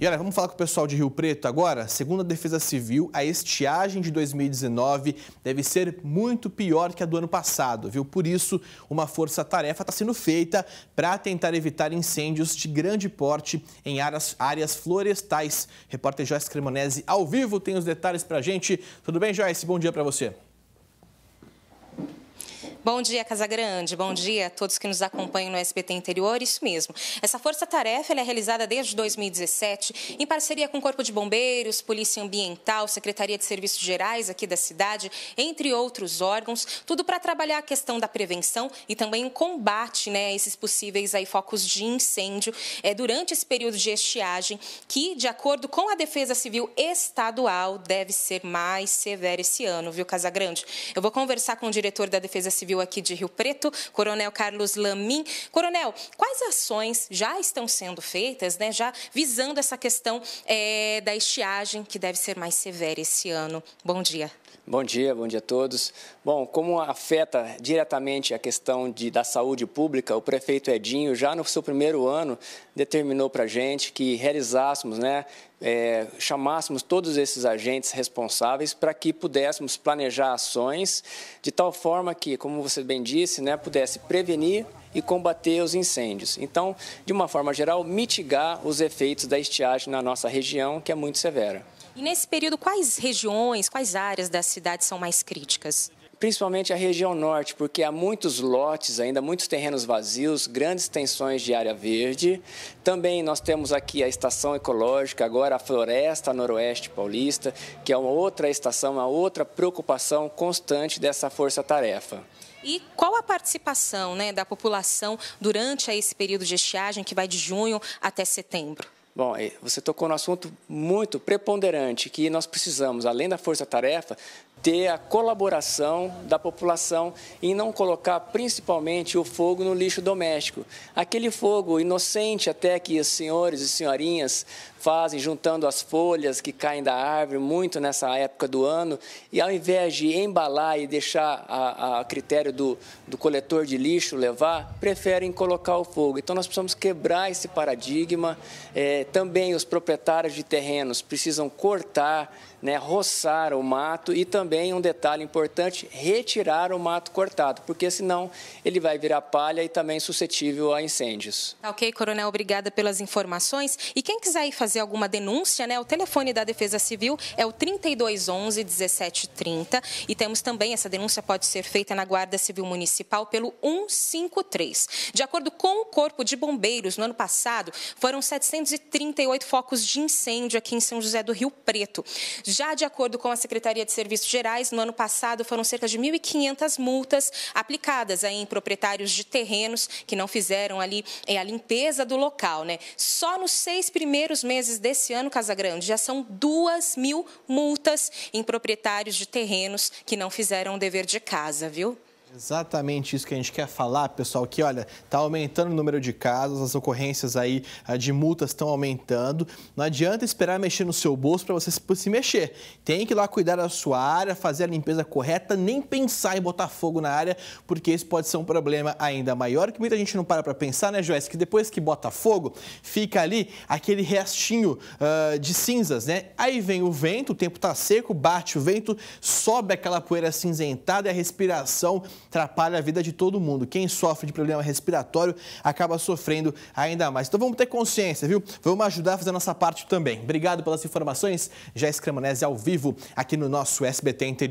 E olha, vamos falar com o pessoal de Rio Preto agora? Segundo a Defesa Civil, a estiagem de 2019 deve ser muito pior que a do ano passado, viu? Por isso, uma força-tarefa está sendo feita para tentar evitar incêndios de grande porte em áreas, áreas florestais. Repórter Joyce Cremonese, ao vivo, tem os detalhes para a gente. Tudo bem, Joyce? Bom dia para você. Bom dia, Casagrande. Bom dia a todos que nos acompanham no SBT Interior. Isso mesmo. Essa força-tarefa é realizada desde 2017 em parceria com o Corpo de Bombeiros, Polícia Ambiental, Secretaria de Serviços Gerais aqui da cidade, entre outros órgãos, tudo para trabalhar a questão da prevenção e também o combate né, a esses possíveis aí, focos de incêndio é, durante esse período de estiagem, que, de acordo com a Defesa Civil Estadual, deve ser mais severa esse ano, viu, Casagrande? Eu vou conversar com o diretor da Defesa Civil. Civil aqui de Rio Preto, Coronel Carlos Lamin. Coronel, quais ações já estão sendo feitas, né, já visando essa questão é, da estiagem que deve ser mais severa esse ano? Bom dia. Bom dia, bom dia a todos. Bom, como afeta diretamente a questão de, da saúde pública, o prefeito Edinho, já no seu primeiro ano, determinou para a gente que realizássemos, né, é, chamássemos todos esses agentes responsáveis para que pudéssemos planejar ações de tal forma que, como você bem disse, né, pudesse prevenir e combater os incêndios. Então, de uma forma geral, mitigar os efeitos da estiagem na nossa região, que é muito severa. E nesse período, quais regiões, quais áreas da cidade são mais críticas? Principalmente a região norte, porque há muitos lotes ainda, muitos terrenos vazios, grandes extensões de área verde. Também nós temos aqui a estação ecológica, agora a floresta noroeste paulista, que é uma outra estação, uma outra preocupação constante dessa força-tarefa. E qual a participação né, da população durante esse período de estiagem, que vai de junho até setembro? Bom, eh, você tocou no assunto muito preponderante, que nós precisamos, além da força-tarefa, ter a colaboração da população e não colocar principalmente o fogo no lixo doméstico. Aquele fogo inocente até que os senhores e senhorinhas fazem juntando as folhas que caem da árvore muito nessa época do ano e ao invés de embalar e deixar a, a critério do, do coletor de lixo levar, preferem colocar o fogo. Então nós precisamos quebrar esse paradigma, é, também os proprietários de terrenos precisam cortar né, roçar o mato e também um detalhe importante, retirar o mato cortado, porque senão ele vai virar palha e também suscetível a incêndios. Tá ok, coronel, obrigada pelas informações. E quem quiser fazer alguma denúncia, né, o telefone da Defesa Civil é o 3211 1730 e temos também essa denúncia pode ser feita na Guarda Civil Municipal pelo 153. De acordo com o Corpo de Bombeiros, no ano passado foram 738 focos de incêndio aqui em São José do Rio Preto. Já de acordo com a Secretaria de Serviços Gerais, no ano passado foram cerca de 1.500 multas aplicadas aí em proprietários de terrenos que não fizeram ali eh, a limpeza do local. Né? Só nos seis primeiros meses desse ano, Casagrande, já são 2 mil multas em proprietários de terrenos que não fizeram o dever de casa, viu? Exatamente isso que a gente quer falar, pessoal, que olha, está aumentando o número de casos, as ocorrências aí ah, de multas estão aumentando. Não adianta esperar mexer no seu bolso para você se mexer. Tem que ir lá cuidar da sua área, fazer a limpeza correta, nem pensar em botar fogo na área, porque isso pode ser um problema ainda maior, que muita gente não para para pensar, né, Joyce, que depois que bota fogo, fica ali aquele restinho uh, de cinzas, né? Aí vem o vento, o tempo está seco, bate o vento, sobe aquela poeira cinzentada e a respiração atrapalha a vida de todo mundo. Quem sofre de problema respiratório acaba sofrendo ainda mais. Então vamos ter consciência, viu? Vamos ajudar a fazer a nossa parte também. Obrigado pelas informações. Já Escramanese ao vivo aqui no nosso SBT Interior.